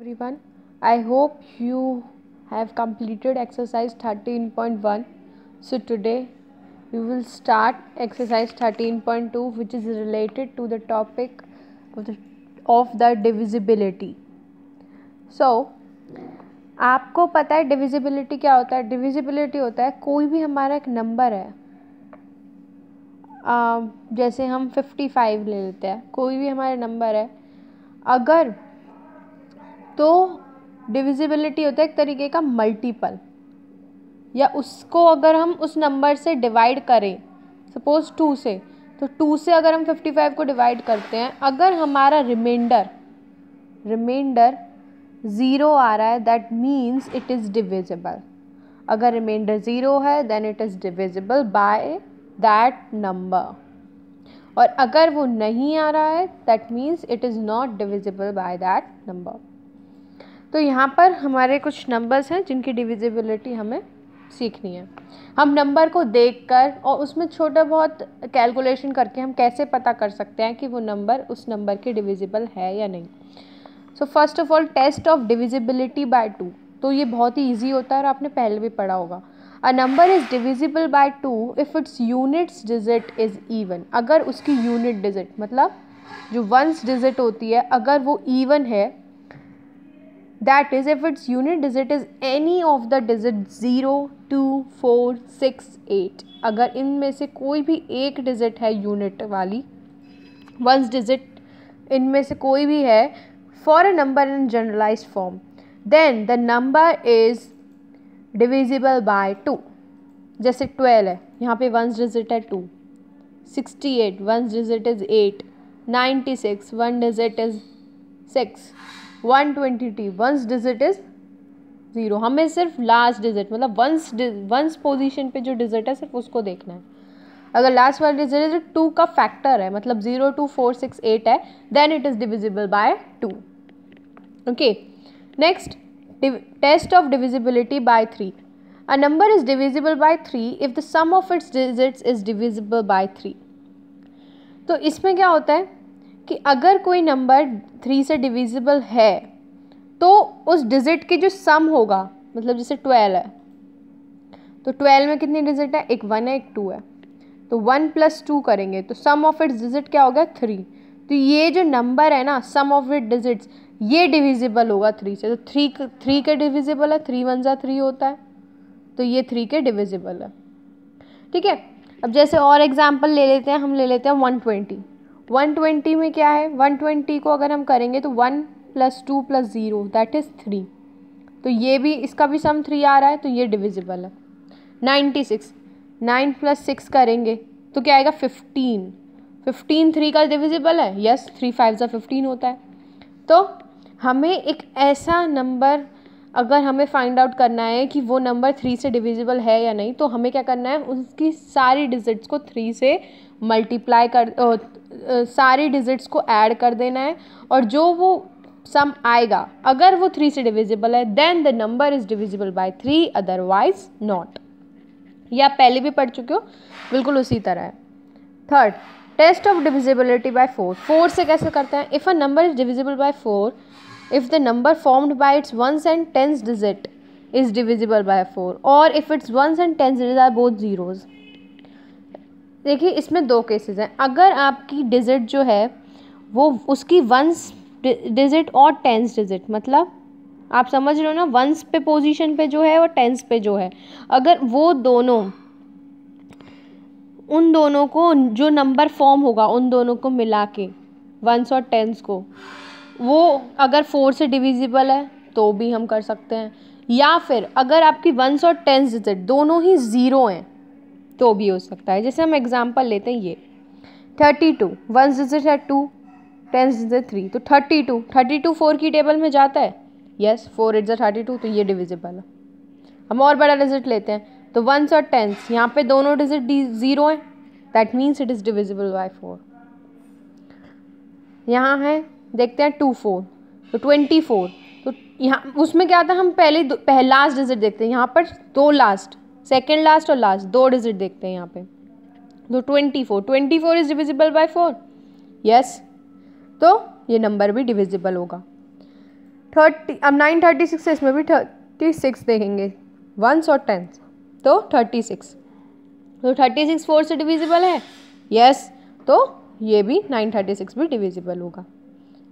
Everyone I hope you have completed exercise thirteen point one so today we will start exercise thirteen point two which is related to the topic of the divisibility so आपको पता है divisibility क्या होता है divisibility होता है कोई भी हमारा एक नंबर है जैसे हम फिफ्टी फाइव ले लेते हैं कोई भी हमारा नंबर है अगर तो डिविजिबिलिटी होता है एक तरीके का मल्टीपल या उसको अगर हम उस नंबर से डिवाइड करें सपोज़ टू से तो टू से अगर हम फिफ्टी फाइव को डिवाइड करते हैं अगर हमारा रिमाइंडर रिमाइंडर ज़ीरो आ रहा है that means it is divisible अगर रिमाइंडर ज़ीरो है then it is divisible by that number और अगर वो नहीं आ रहा है that means it is not divisible by that number तो यहाँ पर हमारे कुछ नंबर्स हैं जिनकी डिविजिबिलिटी हमें सीखनी है हम नंबर को देखकर और उसमें छोटा बहुत कैलकुलेशन करके हम कैसे पता कर सकते हैं कि वो नंबर उस नंबर के डिविजिबल है या नहीं so first of all test of divisibility by two तो ये बहुत ही ईजी होता है और आपने पहले भी पढ़ा होगा a number is divisible by two if it's units digit is even अगर उसकी यूनिट डिजिट मतलब जो वंस डिजिट होती है अगर वो इवन है that is if it's unit digit is any of the digit zero two four six eight अगर इनमें से कोई भी एक डिजिट है यूनिट वाली वंस डिजिट इनमें से कोई भी है for a number in generalize form then the number is divisible by two जैसे ट्वेल्व है यहाँ पे वंस डिजिट है two sixty eight ones digit is eight ninety six one digit is six one twenty टी ones digit is zero हमें सिर्फ last digit मतलब ones ones position पे जो डिजिट है सिर्फ उसको देखना है अगर लास्ट वाला डिजिट तो टू का फैक्टर है मतलब zero two four six eight है then it is divisible by two okay next test of divisibility by three a number is divisible by three if the sum of its digits is divisible by three तो इसमें क्या होता है कि अगर कोई number three से divisible है तो उस डिजिट के जो सम होगा मतलब जैसे ट्वेल्व है तो ट्वेल्व में कितनी डिजिट है एक वन है एक टू है तो वन प्लस टू करेंगे तो सम ऑफ इट्स डिजिट क्या होगा थ्री तो ये जो नंबर है ना सम ऑफ इट डिजिट्स ये डिविजिबल होगा थ्री से तो थ्री थ्री के डिविजिबल है थ्री वन ज़ा थ्री होता है तो ये थ्री के डिविजिबल है ठीक है अब जैसे और एग्जाम्पल ले लेते हैं हम ले लेते हैं वन ट्वेंटी 120 में क्या है 120 को अगर हम करेंगे तो 1 plus two plus zero that is three तो ये भी इसका भी सम थ्री आ रहा है तो ये डिविजिबल है 96 नाइन प्लस सिक्स करेंगे तो क्या आएगा 15 15 थ्री का डिविजिबल है यस थ्री फाइव ज़ा फिफ्टीन होता है तो हमें एक ऐसा नंबर अगर हमें फाइंड आउट करना है कि वो नंबर थ्री से डिविजिबल है या नहीं तो हमें क्या करना है उसकी सारी डिजिट्स को थ्री से मल्टीप्लाई कर सारे डिजिट्स को ऐड कर देना है और जो वो सम आएगा अगर वो थ्री से डिविजिबल है then the number is divisible by three otherwise not ये आप पहले भी पढ़ चुके हो बिल्कुल उसी तरह है third test of divisibility by four four से कैसे करते हैं if a number is divisible by four if the number formed by its ones and tens digit is divisible by four और if its ones and tens digit are both zeros देखिए इसमें दो cases हैं अगर आपकी digit जो है वो उसकी वंस डिजिट और टेंस डिजिट मतलब आप समझ रहे हो ना वंस पे पोजीशन पे जो है और टेंस पे जो है अगर वो दोनों उन दोनों को जो नंबर फॉर्म होगा उन दोनों को मिला के वंस और टेंस को वो अगर फोर से डिविजिबल है तो भी हम कर सकते हैं या फिर अगर आपकी वंस और टेंस डिजिट दोनों ही ज़ीरो हैं तो भी हो सकता है जैसे हम एग्जाम्पल लेते हैं ये थर्टी टू वन डिजिट है टू टेन डिजिट थ्री तो thirty two thirty two four की टेबल में जाता है yes four it's thirty two तो ये डिविजिबल है हम और बड़ा डिजिट लेते हैं तो वंस और टेंस यहाँ पे दोनों डिजिट डी ज़ीरो हैं that means it is divisible by four यहाँ है देखते हैं टू फोर तो ट्वेंटी फोर तो यहाँ उसमें क्या था हम पहले पहला लास्ट डिजिट देखते हैं यहाँ पर दो लास्ट सेकेंड लास्ट और लास्ट दो डिजिट देखते हैं यहाँ पे तो twenty four twenty four is divisible by four yes तो ये नंबर भी डिविजिबल होगा थर्टी अब नाइन थर्टी सिक्स है इसमें भी थर्टी सिक्स देखेंगे वंस और टेंथ तो थर्टी सिक्स तो थर्टी सिक्स फोर से डिविजिबल है यस yes, तो ये भी नाइन थर्टी सिक्स भी डिविजिबल होगा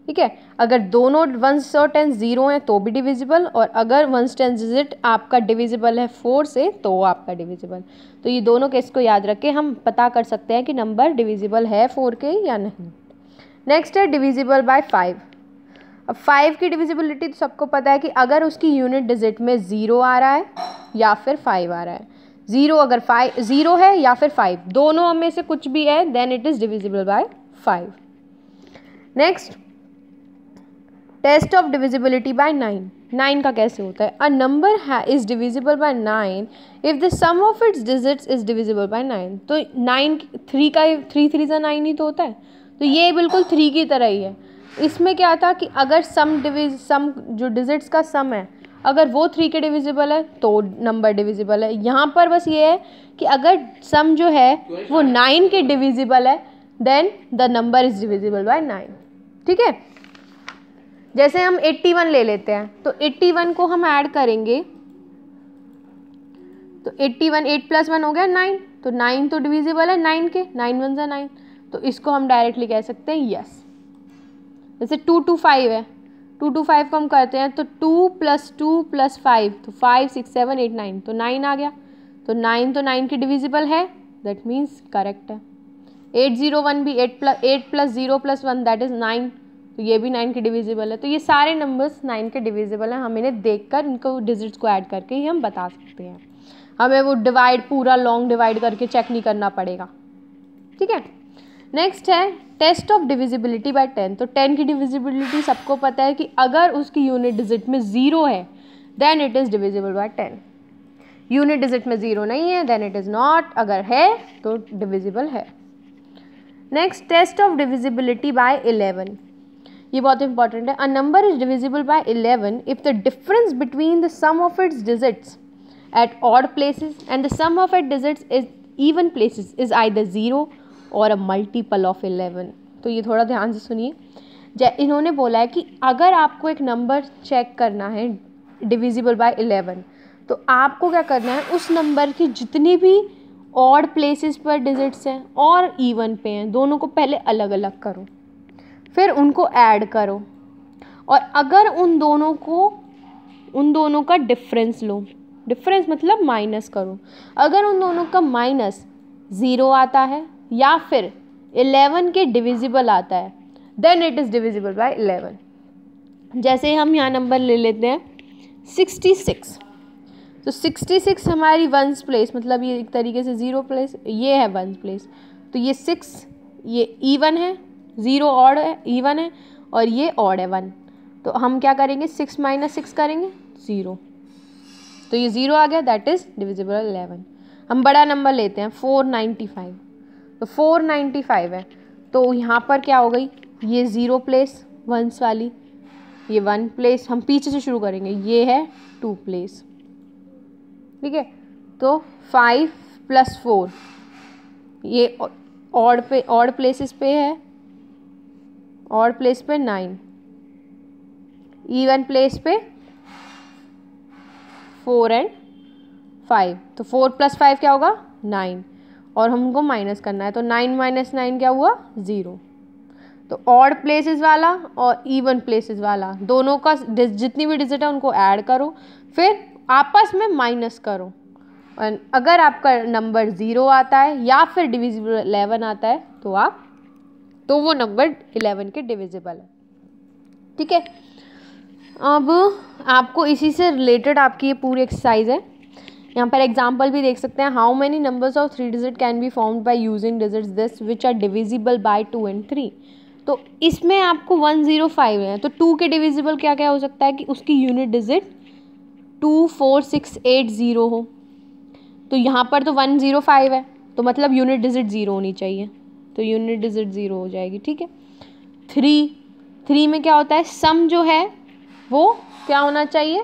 ठीक है अगर दोनों वंस और टेन ज़ीरो हैं तो भी डिविजिबल और अगर वंस टेन डिजिट आपका डिविजिबल है फोर से तो आपका डिविजिबल तो ये दोनों केस को याद रख के हम पता कर सकते हैं कि नंबर डिविजिबल है फोर के या नहीं नेक्स्ट है डिविजिबल बाय फाइव अब फाइव की डिविजिबिलिटी तो सबको पता है कि अगर उसकी यूनिट डिजिट में ज़ीरो आ रहा है या फिर फाइव आ रहा है ज़ीरो अगर फाइव ज़ीरो है या फिर फाइव दोनों में से कुछ भी है then it is divisible by five next test of divisibility by nine nine का कैसे होता है अ नंबर है is divisible by nine if the sum of its digits is divisible by nine तो नाइन थ्री का three three सा nine ही तो होता है तो ये बिल्कुल थ्री की तरह ही है इसमें क्या था कि अगर सम डिविज सम जो डिजिट्स का सम है अगर वो थ्री के डिविजिबल है तो नंबर डिविजिबल है यहाँ पर बस ये है कि अगर सम जो है वो नाइन के डिविजिबल है then the number is divisible by nine ठीक है जैसे हम 81 ले लेते हैं तो 81 को हम ऐड करेंगे तो 81 वन एट प्लस वन हो गया नाइन तो नाइन तो डिविजिबल है नाइन के नाइन वन जै नाइन तो इसको हम डायरेक्टली कह सकते हैं यस जैसे टू टू फाइव है टू टू फाइव को हम करते हैं तो two plus two plus five तो five six seven eight nine तो नाइन आ गया तो नाइन तो नाइन के डिविजिबल है दैट मीन्स करेक्ट है एट ज़ीरो वन भी eight plus eight plus zero plus one that is nine तो ये भी नाइन के डिविजिबल है तो ये सारे नंबर्स नाइन के डिविजिबल हैं हम इन्हें देख कर इनको डिजिट्स को ऐड करके ही हम बता सकते हैं हमें वो डिवाइड पूरा लॉन्ग डिवाइड करके चेक नहीं करना पड़ेगा ठीक है नेक्स्ट है test of divisibility by ten तो टेन की डिविजिबिलिटी सबको पता है कि अगर उसकी यूनिट डिजिट में ज़ीरो है then it is divisible by ten unit digit में ज़ीरो नहीं है देन इट इज़ नॉट अगर है तो डिविजिबल है next test of divisibility by eleven ये बहुत इंपॉर्टेंट है a number is divisible by 11 if the difference between the sum of its digits at odd places and the sum of it digits is even places is either zero और a multiple of 11 तो ये थोड़ा ध्यान से सुनिए जै इन्होंने बोला है कि अगर आपको एक नंबर चेक करना है डिविजिबल बाय इलेवन तो आपको क्या करना है उस नंबर की जितनी भी ऑड प्लेसेस पर डिजिट्स हैं और इवन पे हैं दोनों को पहले अलग अलग करो फिर उनको ऐड करो और अगर उन दोनों को उन दोनों का डिफरेंस लो डिफरेंस मतलब माइनस करो अगर उन दोनों का माइनस ज़ीरो आता है या फिर एलेवन के डिविजिबल आता है then it is divisible by eleven जैसे हम यहाँ नंबर ले लेते हैं सिक्सटी सिक्स तो सिक्सटी सिक्स हमारी वंस प्लेस मतलब ये एक तरीके से ज़ीरो प्लेस ये है वंस प्लेस तो ये सिक्स ये ईवन है ज़ीरो ऑड है ईवन है और ये ऑड है वन तो हम क्या करेंगे सिक्स माइनस सिक्स करेंगे ज़ीरो तो ये ज़ीरो आ गया दैट इज़ डिविजिबल एलेवन हम बड़ा नंबर लेते हैं फोर नाइन्टी फाइव तो फोर नाइन्टी फाइव है तो यहाँ पर क्या हो गई ये ज़ीरो प्लेस वंस वाली ये वन प्लेस हम पीछे से शुरू करेंगे ये है टू प्लेस ठीक है तो फाइव प्लस फोर ये ऑड पे ऑड प्लेसेस पे है और प्लेस पे नाइन ईवन प्लेस पे फोर एंड फाइव तो फोर प्लस फाइव क्या होगा नाइन और हमको माइनस करना है तो नाइन माइनस नाइन क्या हुआ ज़ीरो तो ऑड प्लेसेस वाला और इवन प्लेसेस वाला दोनों का जितनी भी डिजिट है उनको ऐड करो फिर आपस में माइनस करो अगर आपका नंबर ज़ीरो आता है या फिर डिविजिबल इलेवन आता है तो आप तो वो नंबर इलेवन के डिविजिबल है ठीक है अब आपको इसी से रिलेटेड आपकी ये पूरी एक्सरसाइज है यहाँ पर एग्जाम्पल भी देख सकते हैं how many numbers of three digit can be formed by using digits this which are divisible by two and three तो इसमें आपको वन ज़ीरो फाइव है तो टू के डिविजिबल क्या क्या हो सकता है कि उसकी unit digit two four six eight zero हो तो यहाँ पर तो वन ज़ीरो फाइव है तो मतलब यूनिट डिजिट ज़ीरो होनी चाहिए तो यूनिट डिजिट ज़ीरो हो जाएगी ठीक है थ्री थ्री में क्या होता है सम जो है वो क्या होना चाहिए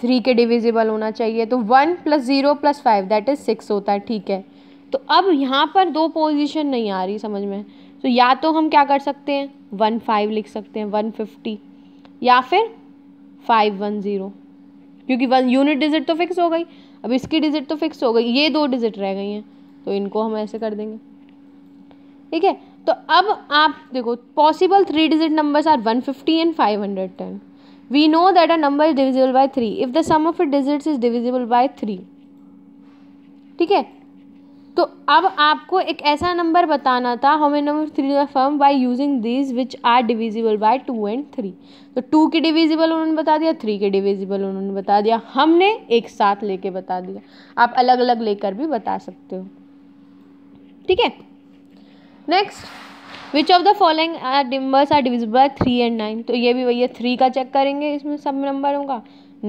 थ्री के डिविजिबल होना चाहिए तो one plus zero plus five that is six होता है ठीक है तो अब यहाँ पर दो पोजीशन नहीं आ रही समझ में तो या तो हम क्या कर सकते हैं वन फाइव लिख सकते हैं वन फिफ्टी या फिर फाइव वन ज़ीरो क्योंकि वन यूनिट डिजिट तो फिक्स हो गई अब इसकी डिजिट तो फिक्स हो गई ये दो डिजिट रह गई हैं तो इनको हम ऐसे कर देंगे ठीक है तो अब आप देखो possible three digit numbers are one fifty and five hundred ten we know that a number is divisible by three if the sum of digits is divisible by three ठीक है तो अब आपको एक ऐसा नंबर बताना था how many number three form by using these which are divisible by two and three तो टू के डिविजिबल उन्होंने बता दिया थ्री के डिविजिबल उन्होंने बता दिया हमने एक साथ लेके बता दिया आप अलग अलग लेकर भी बता सकते हो ठीक है next which of the following numbers are divisible by three and nine तो ये भी वही है थ्री का चेक करेंगे इसमें सब नंबर होगा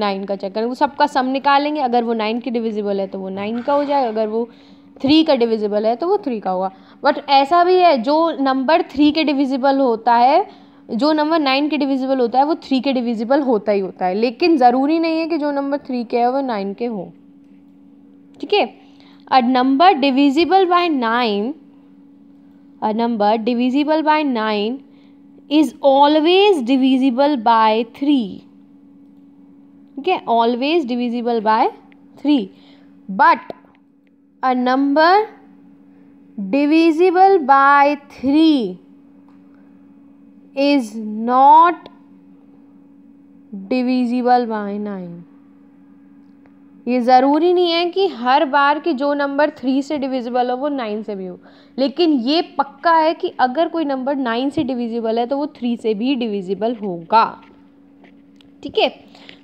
नाइन का चेक करेंगे सबका सम निकालेंगे अगर वो नाइन की डिविजिबल है तो वो नाइन का हो जाएगा अगर वो थ्री का डिविजिबल है तो वो थ्री का होगा बट ऐसा भी है जो नंबर थ्री के डिविजिबल होता है जो नंबर नाइन के डिविजिबल होता है वो थ्री के डिविजिबल होता ही होता है लेकिन ज़रूरी नहीं है कि जो नंबर थ्री के है वो नाइन के हो ठीक है a number divisible by nine a number divisible by 9 is always divisible by 3 okay always divisible by 3 but a number divisible by 3 is not divisible by 9 ये ज़रूरी नहीं है कि हर बार के जो नंबर थ्री से डिविजिबल हो वो नाइन से भी हो लेकिन ये पक्का है कि अगर कोई नंबर नाइन से डिविजिबल है तो वो थ्री से भी डिविजिबल होगा ठीक है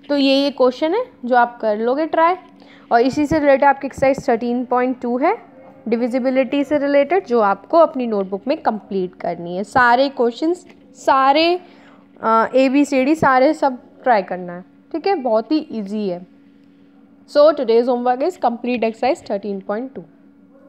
तो ये ये क्वेश्चन है जो आप कर लोगे ट्राई और इसी से रिलेटेड आपकी एक्सरसाइज थर्टीन पॉइंट टू है डिविजिबिलिटी से रिलेटेड जो आपको अपनी नोटबुक में कंप्लीट करनी है सारे क्वेश्चन सारे ए बी सी डी सारे सब ट्राई करना है ठीक है बहुत ही ईजी है So today's homework is complete exercise 13.2.